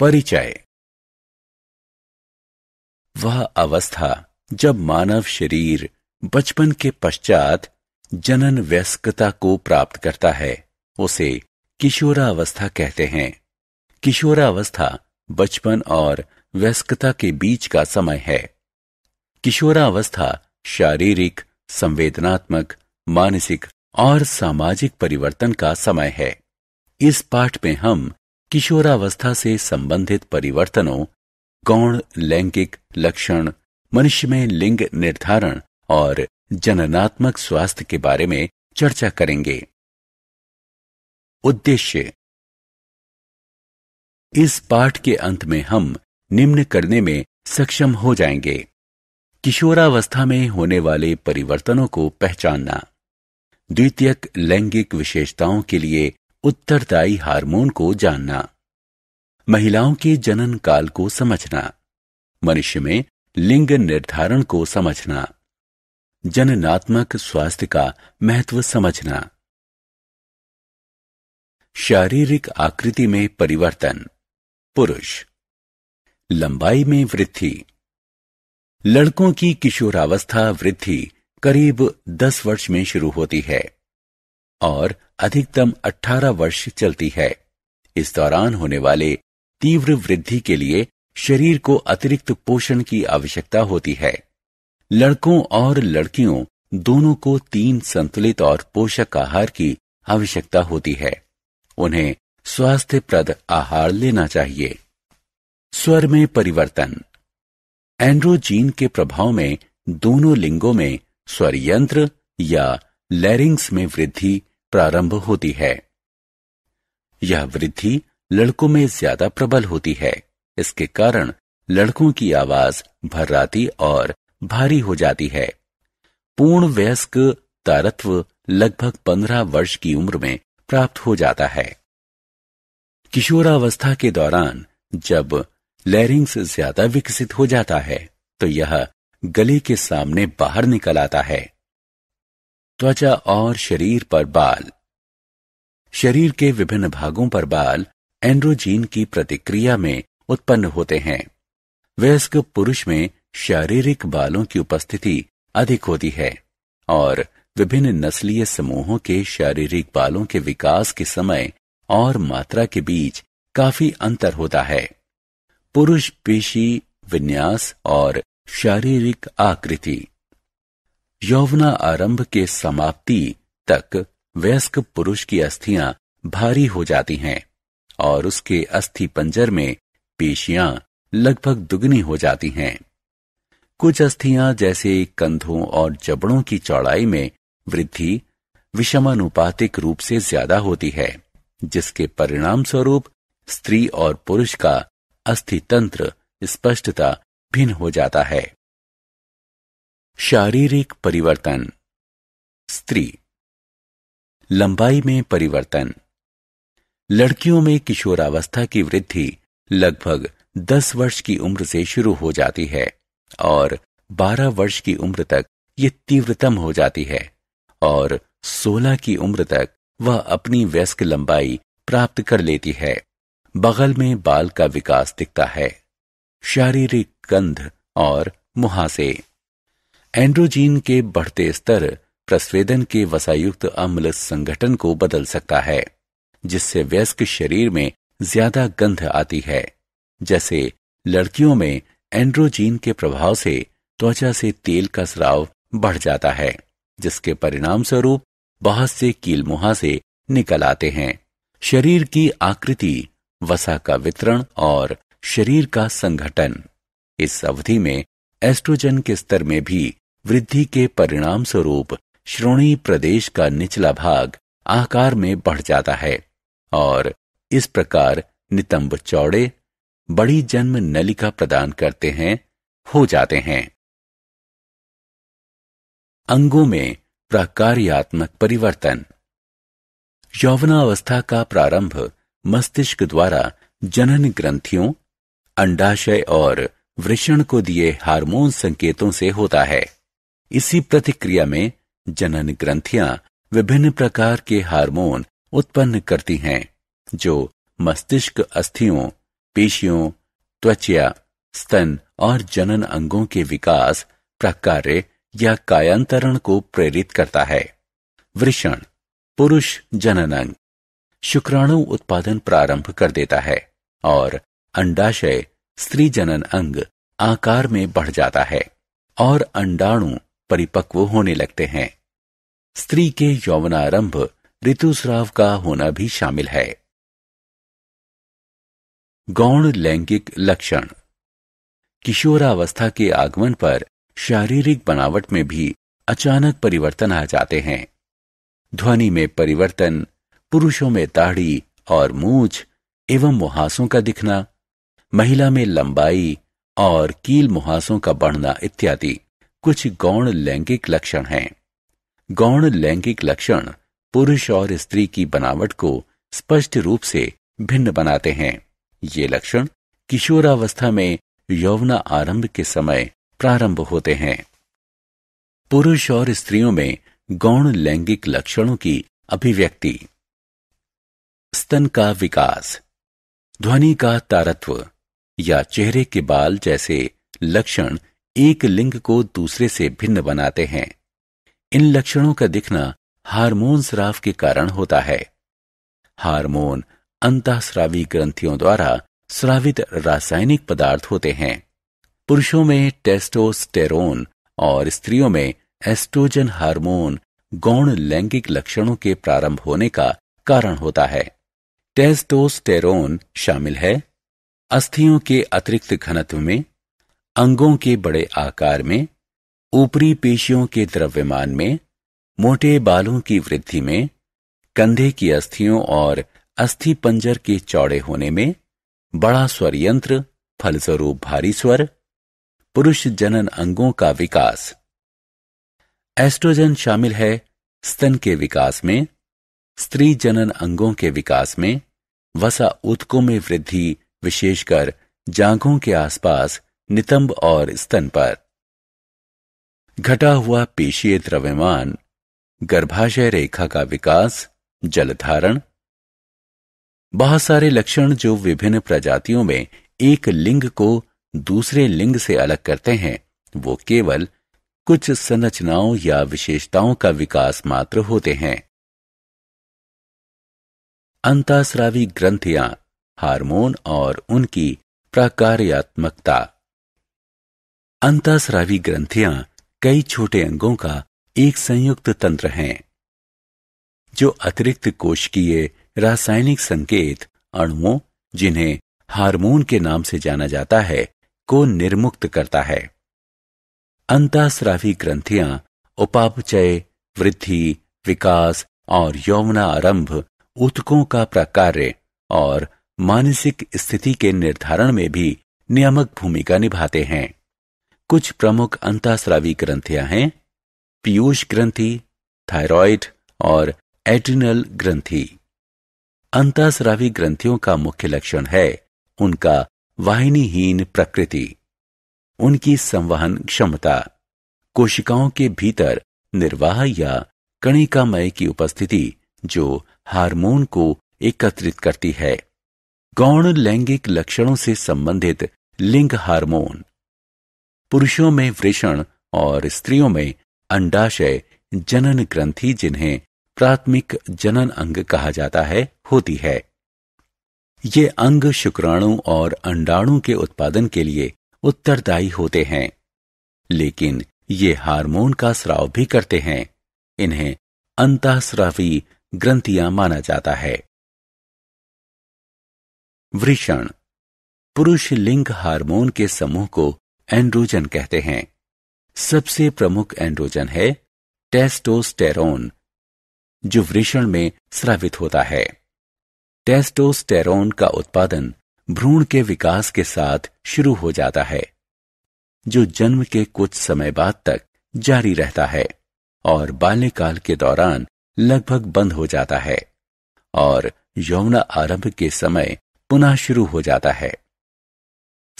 परिचय वह अवस्था जब मानव शरीर बचपन के पश्चात जनन व्यस्कता को प्राप्त करता है उसे किशोरावस्था कहते हैं किशोरावस्था बचपन और व्यस्कता के बीच का समय है किशोरावस्था शारीरिक संवेदनात्मक मानसिक और सामाजिक परिवर्तन का समय है इस पाठ में हम किशोरावस्था से संबंधित परिवर्तनों गौण लैंगिक लक्षण मनुष्य में लिंग निर्धारण और जननात्मक स्वास्थ्य के बारे में चर्चा करेंगे उद्देश्य इस पाठ के अंत में हम निम्न करने में सक्षम हो जाएंगे किशोरावस्था में होने वाले परिवर्तनों को पहचानना द्वितीयक लैंगिक विशेषताओं के लिए उत्तरदायी हार्मोन को जानना महिलाओं के जनन काल को समझना मनुष्य में लिंग निर्धारण को समझना जननात्मक स्वास्थ्य का महत्व समझना शारीरिक आकृति में परिवर्तन पुरुष लंबाई में वृद्धि लड़कों की किशोरावस्था वृद्धि करीब 10 वर्ष में शुरू होती है और अधिकतम 18 वर्ष चलती है इस दौरान होने वाले तीव्र वृद्धि के लिए शरीर को अतिरिक्त पोषण की आवश्यकता होती है लड़कों और लड़कियों दोनों को तीन संतुलित और पोषक आहार की आवश्यकता होती है उन्हें स्वास्थ्यप्रद आहार लेना चाहिए स्वर में परिवर्तन एंड्रोजीन के प्रभाव में दोनों लिंगों में स्वर यंत्र या लैरिंग्स में वृद्धि प्रारंभ होती है यह वृद्धि लड़कों में ज्यादा प्रबल होती है इसके कारण लड़कों की आवाज भर्राती और भारी हो जाती है पूर्ण वयस्क तारत्व लगभग पंद्रह वर्ष की उम्र में प्राप्त हो जाता है किशोरावस्था के दौरान जब लैरिंग्स ज्यादा विकसित हो जाता है तो यह गले के सामने बाहर निकल आता है त्वचा और शरीर पर बाल शरीर के विभिन्न भागों पर बाल एंड्रोजीन की प्रतिक्रिया में उत्पन्न होते हैं वयस्क पुरुष में शारीरिक बालों की उपस्थिति अधिक होती है और विभिन्न नस्लीय समूहों के शारीरिक बालों के विकास के समय और मात्रा के बीच काफी अंतर होता है पुरुष पेशी विन्यास और शारीरिक आकृति यौवना आरंभ के समाप्ति तक वयस्क पुरुष की अस्थियां भारी हो जाती हैं और उसके अस्थि पंजर में पेशियां लगभग दुगनी हो जाती हैं कुछ अस्थियां जैसे कंधों और जबड़ों की चौड़ाई में वृद्धि विषमानुपातिक रूप से ज्यादा होती है जिसके परिणाम स्वरूप स्त्री और पुरुष का अस्थि तंत्र स्पष्टता भिन्न हो जाता है शारीरिक परिवर्तन स्त्री लंबाई में परिवर्तन लड़कियों में किशोरावस्था की वृद्धि लगभग 10 वर्ष की उम्र से शुरू हो जाती है और 12 वर्ष की उम्र तक ये तीव्रतम हो जाती है और 16 की उम्र तक वह अपनी व्यस्क लंबाई प्राप्त कर लेती है बगल में बाल का विकास दिखता है शारीरिक कंध और मुहासे एंड्रोजीन के बढ़ते स्तर प्रस्वेदन के वसायुक्त अम्ल संगठन को बदल सकता है जिससे व्यस्क शरीर में ज्यादा गंध आती है जैसे लड़कियों में एंड्रोजीन के प्रभाव से त्वचा से तेल का स्राव बढ़ जाता है जिसके परिणाम स्वरूप बहुत से कील मुहा से निकल आते हैं शरीर की आकृति वसा का वितरण और शरीर का संगठन इस अवधि में एस्ट्रोजन के स्तर में भी वृद्धि के परिणाम स्वरूप श्रोणी प्रदेश का निचला भाग आकार में बढ़ जाता है और इस प्रकार नितंब चौड़े बड़ी जन्म नलिका प्रदान करते हैं हो जाते हैं अंगों में प्राकार्यात्मक परिवर्तन यौवनावस्था का प्रारंभ मस्तिष्क द्वारा जनन ग्रंथियों अंडाशय और वृषण को दिए हार्मोन संकेतों से होता है इसी प्रतिक्रिया में जनन ग्रंथियां विभिन्न प्रकार के हार्मोन उत्पन्न करती हैं जो मस्तिष्क अस्थियों पेशियों त्वचा स्तन और जनन अंगों के विकास प्रकार या कायांतरण को प्रेरित करता है वृषण पुरुष जनन अंग शुक्राणु उत्पादन प्रारंभ कर देता है और अंडाशय स्त्री जनन अंग आकार में बढ़ जाता है और अंडाणु परिपक्व होने लगते हैं स्त्री के यौवनारंभ ऋतुस्राव का होना भी शामिल है गौण लैंगिक लक्षण किशोरावस्था के आगमन पर शारीरिक बनावट में भी अचानक परिवर्तन आ जाते हैं ध्वनि में परिवर्तन पुरुषों में दाढ़ी और मूछ एवं मुहासों का दिखना महिला में लंबाई और कील मुहासों का बढ़ना इत्यादि कुछ गौण लैंगिक लक्षण हैं गौण लैंगिक लक्षण पुरुष और स्त्री की बनावट को स्पष्ट रूप से भिन्न बनाते हैं ये लक्षण किशोरावस्था में यौवना आरंभ के समय प्रारंभ होते हैं पुरुष और स्त्रियों में गौण लैंगिक लक्षणों की अभिव्यक्ति स्तन का विकास ध्वनि का तारत्व या चेहरे के बाल जैसे लक्षण एक लिंग को दूसरे से भिन्न बनाते हैं इन लक्षणों का दिखना हार्मोन स्राव के कारण होता है हार्मोन अंतःस्रावी ग्रंथियों द्वारा स्रावित रासायनिक पदार्थ होते हैं पुरुषों में टेस्टोस्टेरोन और स्त्रियों में एस्ट्रोजन हार्मोन गौण लैंगिक लक्षणों के प्रारंभ होने का कारण होता है टेस्टोस्टेरोन शामिल है अस्थियों के अतिरिक्त घनत्व में अंगों के बड़े आकार में ऊपरी पेशियों के द्रव्यमान में मोटे बालों की वृद्धि में कंधे की अस्थियों और अस्थि पंजर के चौड़े होने में बड़ा स्वर यंत्र फलस्वरूप भारी स्वर पुरुष जनन अंगों का विकास एस्ट्रोजन शामिल है स्तन के विकास में स्त्री जनन अंगों के विकास में वसा उत्कों में वृद्धि विशेषकर जांघों के आसपास नितंब और स्तन पर घटा हुआ पेशीय द्रव्यमान गर्भाशय रेखा का विकास जलधारण बहुत सारे लक्षण जो विभिन्न प्रजातियों में एक लिंग को दूसरे लिंग से अलग करते हैं वो केवल कुछ संरचनाओं या विशेषताओं का विकास मात्र होते हैं अंतास्रावी ग्रंथियां हार्मोन और उनकी प्राकार्यात्मकता अंतःस्रावी ग्रंथियां कई छोटे अंगों का एक संयुक्त तंत्र हैं जो अतिरिक्त कोशिकीय रासायनिक संकेत अणुओं जिन्हें हार्मोन के नाम से जाना जाता है को निर्मुक्त करता है अंतःस्रावी ग्रंथियां उपापचय वृद्धि विकास और यौवना आरंभ उत्कों का प्राकार्य और मानसिक स्थिति के निर्धारण में भी नियामक भूमिका निभाते हैं कुछ प्रमुख अंतास्रावी ग्रंथियां हैं पीयूष ग्रंथि थायराइड और एड्रिनल ग्रंथि अंतास्रावी ग्रंथियों का मुख्य लक्षण है उनका वाहिनीहीन प्रकृति उनकी संवहन क्षमता कोशिकाओं के भीतर निर्वाह या कणिकामय की उपस्थिति जो हार्मोन को एकत्रित करती है गौण लैंगिक लक्षणों से संबंधित लिंग हार्मोन पुरुषों में वृषण और स्त्रियों में अंडाशय जनन ग्रंथि जिन्हें प्राथमिक जनन अंग कहा जाता है होती है ये अंग शुक्राणु और अंडाणु के उत्पादन के लिए उत्तरदायी होते हैं लेकिन ये हार्मोन का स्राव भी करते हैं इन्हें अंतःस्रावी ग्रंथियां माना जाता है वृषण पुरुष लिंग हार्मोन के समूह को एंड्रोजन कहते हैं सबसे प्रमुख एंड्रोजन है टेस्टोस्टेरोन जो वृषण में स्रावित होता है टेस्टोस्टेरोन का उत्पादन भ्रूण के विकास के साथ शुरू हो जाता है जो जन्म के कुछ समय बाद तक जारी रहता है और बाल्यकाल के दौरान लगभग बंद हो जाता है और यौना आरंभ के समय पुनः शुरू हो जाता है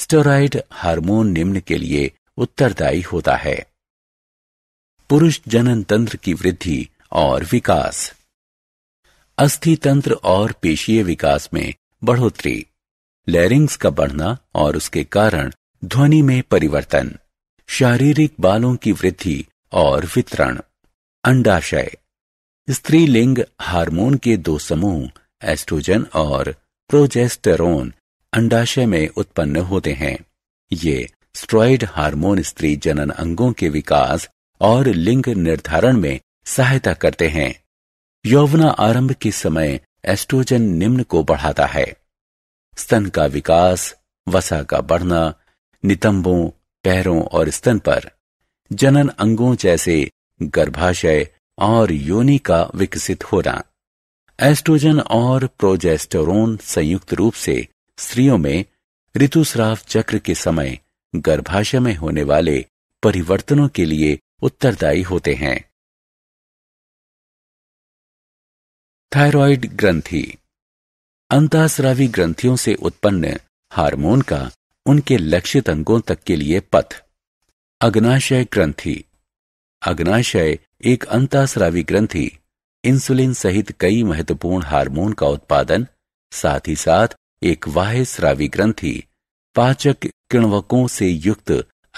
स्टेराइड हार्मोन निम्न के लिए उत्तरदायी होता है पुरुष जनन तंत्र की वृद्धि और विकास अस्थि तंत्र और पेशीय विकास में बढ़ोतरी लैरिंग्स का बढ़ना और उसके कारण ध्वनि में परिवर्तन शारीरिक बालों की वृद्धि और वितरण अंडाशय स्त्रीलिंग हार्मोन के दो समूह एस्ट्रोजन और प्रोजेस्टेरोन अंडाशय में उत्पन्न होते हैं ये स्ट्रॉइड हार्मोन स्त्री जनन अंगों के विकास और लिंग निर्धारण में सहायता करते हैं यौवना आरंभ के समय एस्ट्रोजन निम्न को बढ़ाता है स्तन का विकास वसा का बढ़ना नितंबों पैरों और स्तन पर जनन अंगों जैसे गर्भाशय और योनि का विकसित होना एस्ट्रोजन और प्रोजेस्टोरोन संयुक्त रूप से स्त्रियों में ऋतुस्राव चक्र के समय गर्भाशय में होने वाले परिवर्तनों के लिए उत्तरदायी होते हैं थायराइड ग्रंथि अंतास्रावी ग्रंथियों से उत्पन्न हार्मोन का उनके लक्षित अंगों तक के लिए पथ अग्नाशय ग्रंथि अग्नाशय एक अंतास्रावी ग्रंथि इंसुलिन सहित कई महत्वपूर्ण हार्मोन का उत्पादन साथ ही साथ एक वाह श्रावी ग्रंथि पाचक किण्वकों से युक्त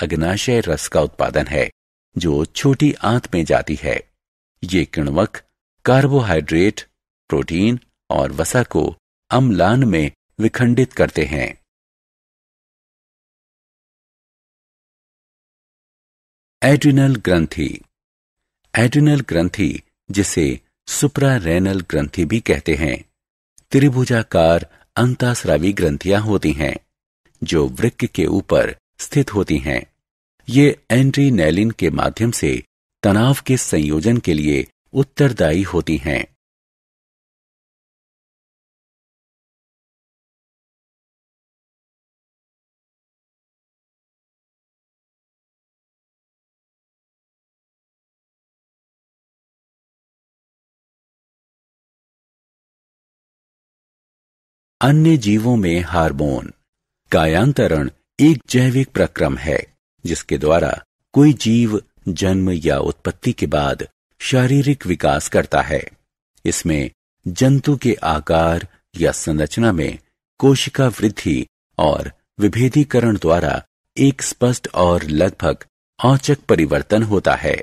अग्नाशय रस का उत्पादन है जो छोटी आंत में जाती है ये किण्वक कार्बोहाइड्रेट प्रोटीन और वसा को अम्लान में विखंडित करते हैं एड्रिनल ग्रंथि एड्रिनल ग्रंथि जिसे सुप्रा रेनल ग्रंथि भी कहते हैं त्रिभुजाकार अंताश्रावी ग्रंथियां होती हैं जो वृक्क के ऊपर स्थित होती हैं ये एंड्री के माध्यम से तनाव के संयोजन के लिए उत्तरदायी होती हैं अन्य जीवों में हार्मोन कायांतरण एक जैविक प्रक्रम है जिसके द्वारा कोई जीव जन्म या उत्पत्ति के बाद शारीरिक विकास करता है इसमें जंतु के आकार या संरचना में कोशिका वृद्धि और विभेदीकरण द्वारा एक स्पष्ट और लगभग औचक परिवर्तन होता है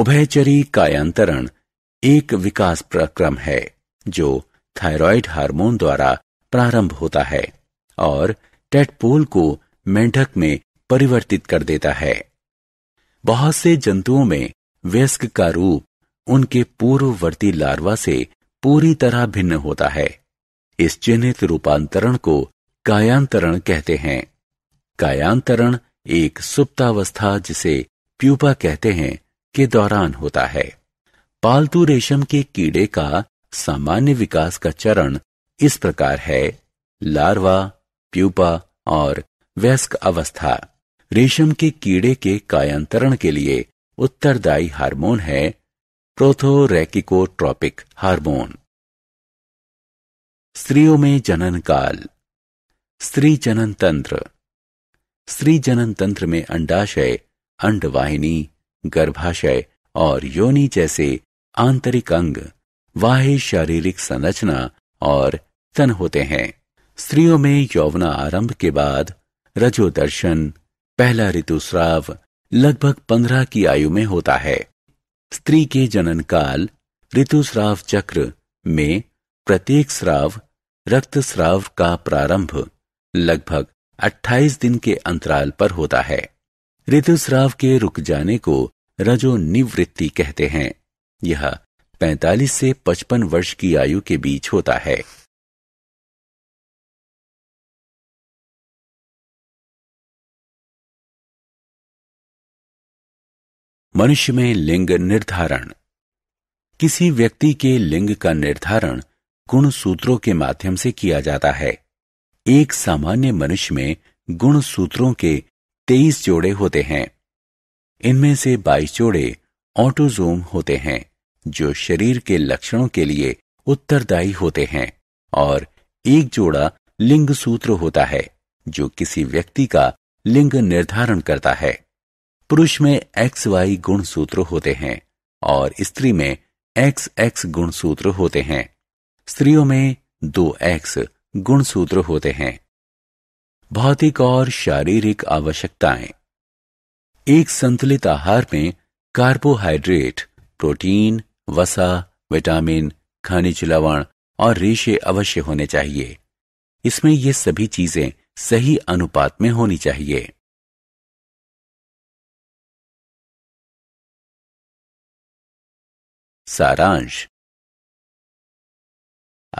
उभयचरी कायांतरण एक विकास प्रक्रम है जो थायराइड हार्मोन द्वारा प्रारंभ होता है और टेटपोल को मेंढक में परिवर्तित कर देता है बहुत से जंतुओं में व्यस्क का रूप उनके पूर्ववर्ती लार्वा से पूरी तरह भिन्न होता है इस चिन्हित रूपांतरण को कायांतरण कहते हैं कायांतरण एक सुप्तावस्था जिसे प्यूपा कहते हैं के दौरान होता है पालतू रेशम के कीड़े का सामान्य विकास का चरण इस प्रकार है लार्वा प्यूपा और व्यस्क अवस्था रेशम के कीड़े के कायांतरण के लिए उत्तरदायी हार्मोन है प्रोथोरेकिकोट्रॉपिक हार्मोन स्त्रियों में जनन काल स्त्री जनन तंत्र स्त्री जनन तंत्र में अंडाशय अंडवाहिनी गर्भाशय और योनि जैसे आंतरिक अंग वाह्य शारीरिक संरचना और तन होते हैं स्त्रियों में यौवना आरंभ के बाद रजोदर्शन पहला ऋतुस्राव लगभग पंद्रह की आयु में होता है स्त्री के जनन काल ऋतुस्राव चक्र में प्रत्येक स्राव रक्तस्राव का प्रारंभ लगभग 28 दिन के अंतराल पर होता है ऋतुस्राव के रुक जाने को रजो निवृत्ति कहते हैं यह 45 से 55 वर्ष की आयु के बीच होता है मनुष्य में लिंग निर्धारण किसी व्यक्ति के लिंग का निर्धारण गुण सूत्रों के माध्यम से किया जाता है एक सामान्य मनुष्य में गुण सूत्रों के तेईस जोड़े होते हैं इनमें से बाईस जोड़े ऑटोजोम होते हैं जो शरीर के लक्षणों के लिए उत्तरदायी होते हैं और एक जोड़ा लिंग सूत्र होता है जो किसी व्यक्ति का लिंग निर्धारण करता है पुरुष में एक्स वाई गुण सूत्र होते हैं और स्त्री में एक्स एक्स गुण सूत्र होते हैं स्त्रियों में दो एक्स गुण सूत्र होते हैं भौतिक और शारीरिक आवश्यकताएं एक संतुलित आहार में कार्बोहाइड्रेट प्रोटीन वसा विटामिन खनिज लवण और रेशे अवश्य होने चाहिए इसमें ये सभी चीजें सही अनुपात में होनी चाहिए सारांश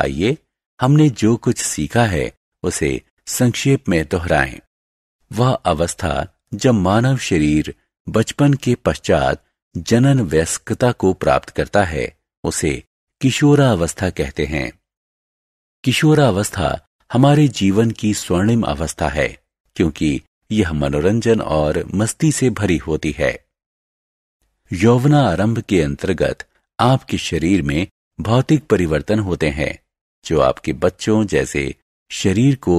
आइए हमने जो कुछ सीखा है उसे संक्षेप में दोहराएं। वह अवस्था जब मानव शरीर बचपन के पश्चात जनन वयस्कता को प्राप्त करता है उसे किशोरावस्था कहते हैं किशोरावस्था हमारे जीवन की स्वर्णिम अवस्था है क्योंकि यह मनोरंजन और मस्ती से भरी होती है यौवना आरंभ के अंतर्गत आपके शरीर में भौतिक परिवर्तन होते हैं जो आपके बच्चों जैसे शरीर को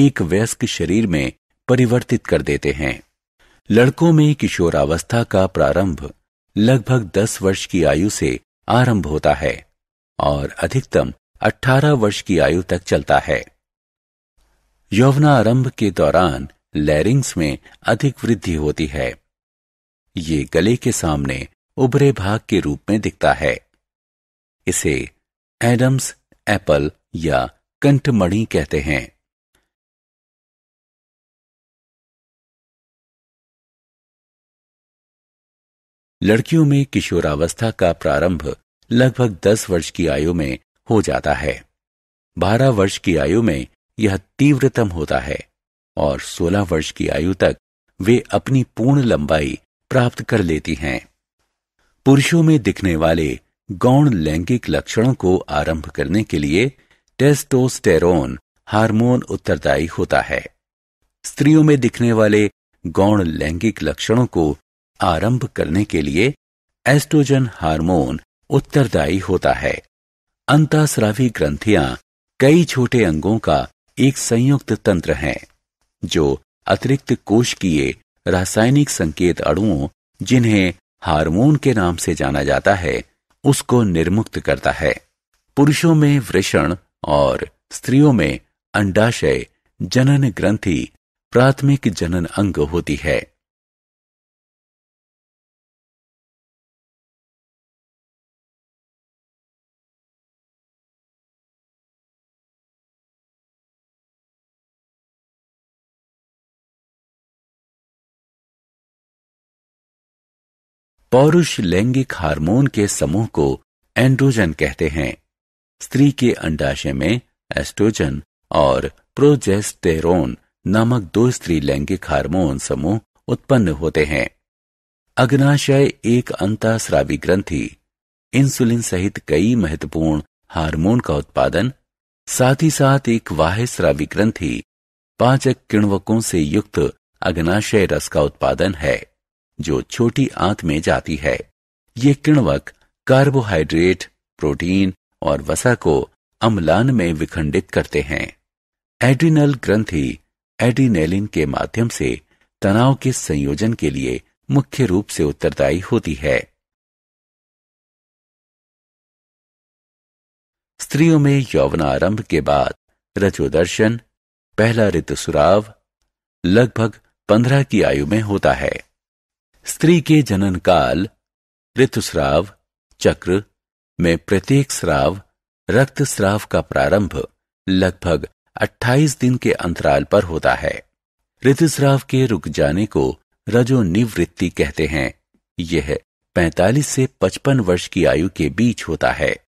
एक वयस्क शरीर में परिवर्तित कर देते हैं लड़कों में किशोरावस्था का प्रारंभ लगभग 10 वर्ष की आयु से आरंभ होता है और अधिकतम 18 वर्ष की आयु तक चलता है यौवना आरंभ के दौरान लैरिंग्स में अधिक वृद्धि होती है ये गले के सामने उभरे भाग के रूप में दिखता है इसे एडम्स एप्पल या कंठमणि कहते हैं लड़कियों में किशोरावस्था का प्रारंभ लगभग 10 वर्ष की आयु में हो जाता है 12 वर्ष की आयु में यह तीव्रतम होता है और 16 वर्ष की आयु तक वे अपनी पूर्ण लंबाई प्राप्त कर लेती हैं पुरुषों में दिखने वाले गौण लैंगिक लक्षणों को आरंभ करने के लिए टेस्टोस्टेरोन हार्मोन उत्तरदायी होता है स्त्रियों में दिखने वाले गौण लैंगिक लक्षणों को आरंभ करने के लिए एस्ट्रोजन हार्मोन उत्तरदायी होता है अंतास्रावी ग्रंथियां कई छोटे अंगों का एक संयुक्त तंत्र हैं जो अतिरिक्त कोश किए रासायनिक संकेत अणुओं जिन्हें हार्मोन के नाम से जाना जाता है उसको निर्मुक्त करता है पुरुषों में वृषण और स्त्रियों में अंडाशय जनन ग्रंथि प्राथमिक जनन अंग होती है पौरुष लैंगिक हार्मोन के समूह को एंड्रोजन कहते हैं स्त्री के अंडाशय में एस्ट्रोजन और प्रोजेस्टेरोन नामक दो स्त्री लैंगिक हार्मोन समूह उत्पन्न होते हैं अग्नाशय एक अंताश्रावी ग्रंथि इंसुलिन सहित कई महत्वपूर्ण हार्मोन का उत्पादन साथ ही साथ एक स्रावी ग्रंथि पाचक किण्वकों से युक्त अग्नाशय रस का उत्पादन है जो छोटी आंत में जाती है ये किण्वक कार्बोहाइड्रेट प्रोटीन और वसा को अम्लान में विखंडित करते हैं एड्रिनल ग्रंथि एड्रीनेलिन के माध्यम से तनाव के संयोजन के लिए मुख्य रूप से उत्तरदायी होती है स्त्रियों में यौवन आरंभ के बाद रजोदर्शन पहला ऋतु सुराव लगभग पंद्रह की आयु में होता है स्त्री के जनन काल ऋतुस्राव चक्र में प्रत्येक स्राव रक्त स्राव का प्रारंभ लगभग 28 दिन के अंतराल पर होता है ऋतुस्राव के रुक जाने को रजोनिवृत्ति कहते हैं यह 45 से 55 वर्ष की आयु के बीच होता है